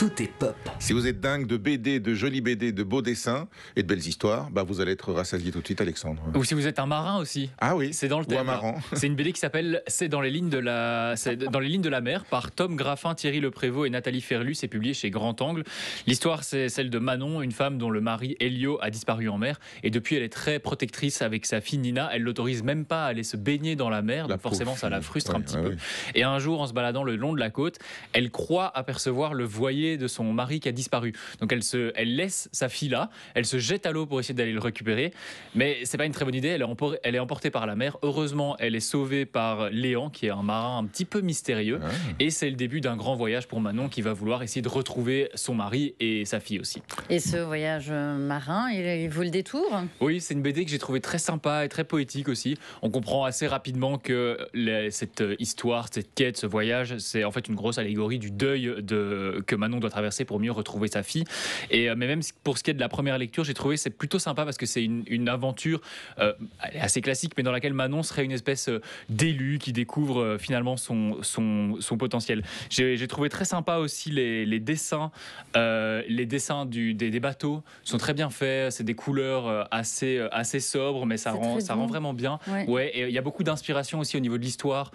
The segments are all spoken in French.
tout est pop. Si vous êtes dingue de BD, de jolis BD, de beaux dessins et de belles histoires, bah vous allez être rassasié tout de suite, Alexandre. Ou si vous êtes un marin aussi. Ah oui. C'est dans le thème. C'est une BD qui s'appelle C'est dans les lignes de la dans les lignes de la mer par Tom Graffin, Thierry Leprévost et Nathalie Ferlu. C'est publié chez Grand Angle. L'histoire c'est celle de Manon, une femme dont le mari Elio a disparu en mer et depuis elle est très protectrice avec sa fille Nina. Elle l'autorise même pas à aller se baigner dans la mer. donc forcément ça la frustre un petit peu. Et un jour en se baladant le long de la côte, elle croit apercevoir le voilier de son mari qui a disparu. Donc elle, se, elle laisse sa fille là, elle se jette à l'eau pour essayer d'aller le récupérer, mais c'est pas une très bonne idée, elle est, emportée, par la mer. Heureusement, elle est sauvée par Léon, qui est un marin un petit peu mystérieux, ah. et c'est le début d'un grand voyage pour Manon qui va vouloir essayer de retrouver son mari et sa fille aussi. Et ce voyage euh, marin, il, vous vaut le détour Oui, c'est une BD que j'ai trouvé très sympa et très poétique aussi. On comprend assez rapidement que cette histoire, cette quête, ce voyage, c'est en fait une grosse allégorie du deuil de, que Manon doit traverser pour mieux retrouver sa fille. Et, euh, mais même pour ce qui est de la première lecture, j'ai trouvé c'est plutôt sympa parce que c'est une, aventure euh, assez classique, mais dans laquelle Manon serait une espèce euh, d'élu qui découvre finalement son, son, potentiel. J'ai trouvé très sympa aussi les, dessins. les dessins du, des, bateaux sont très bien faits. C'est des couleurs assez, assez sobres, mais ça, rend, ça rend vraiment bien. Ouais. et il y a beaucoup d'inspiration aussi au niveau de l'histoire,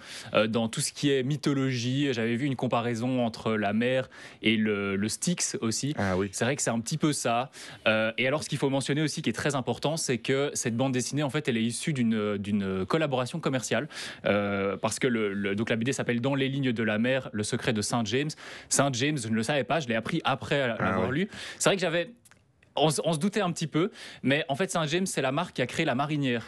dans tout ce qui est mythologie. J'avais vu une comparaison entre la mer et le le, Styx aussi. Ah c'est vrai que c'est un petit peu ça. Euh, et alors, ce qu'il faut mentionner aussi qui est très important, c'est que cette bande dessinée, en fait, elle est issue d'une collaboration commerciale. Euh, parce que le, donc la BD s'appelle Dans les lignes de la mer, le secret de Saint James. Saint James, je ne le savais pas, je l'ai appris après ah l'avoir lu. C'est vrai que j'avais on, se doutait un petit peu, mais en fait, Saint-James, c'est la marque qui a créé la marinière.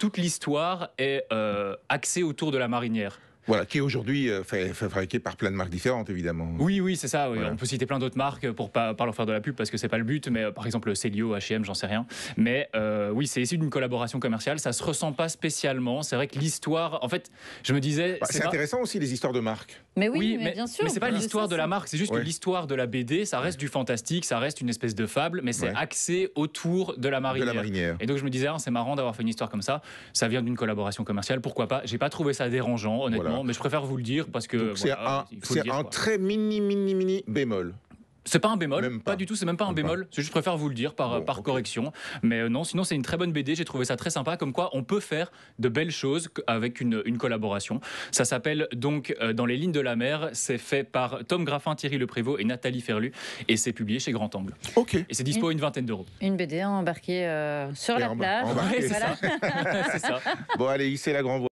Toute l'histoire est euh, axée autour de la marinière. Voilà, qui est aujourd'hui euh, fabriqué par plein de marques différentes, évidemment. Oui, oui, c'est ça. On peut citer plein d'autres marques pour pas, pas leur faire de la pub parce que c'est pas le but, mais euh, par exemple Célio, H&M, j'en sais rien. Mais euh, oui, c'est issu d'une collaboration commerciale. Ça se ressent pas spécialement. C'est vrai que l'histoire, en fait, je me disais. Bah, c'est intéressant aussi les histoires de marques. Mais oui, mais, bien sûr. Mais c'est pas l'histoire de la marque, c'est juste que l'histoire de la BD, ça reste du fantastique, ça reste une espèce de fable, mais c'est axé autour de la marinière. De Et donc je me disais, hein, c'est marrant d'avoir fait une histoire comme ça. Ça vient d'une collaboration commerciale, pourquoi pas J'ai pas trouvé ça dérangeant, honnêtement mais je préfère vous le dire parce que. C'est un, très mini, mini, mini bémol. C'est pas un bémol, pas. du tout, c'est même pas un bémol. Je préfère vous le dire par, par correction. Mais euh, non, sinon c'est une très bonne BD, j'ai trouvé ça très sympa, comme quoi on peut faire de belles choses avec une, collaboration. Ça s'appelle donc euh, Dans les lignes de la mer, c'est fait par Tom Graffin, Thierry Leprévost et Nathalie Ferlu, et c'est publié chez Grand Angle. Ok. Et c'est dispo à une vingtaine d'euros. Une BD embarquée euh, sur la plage. c'est Bon allez, hissez la grande voix.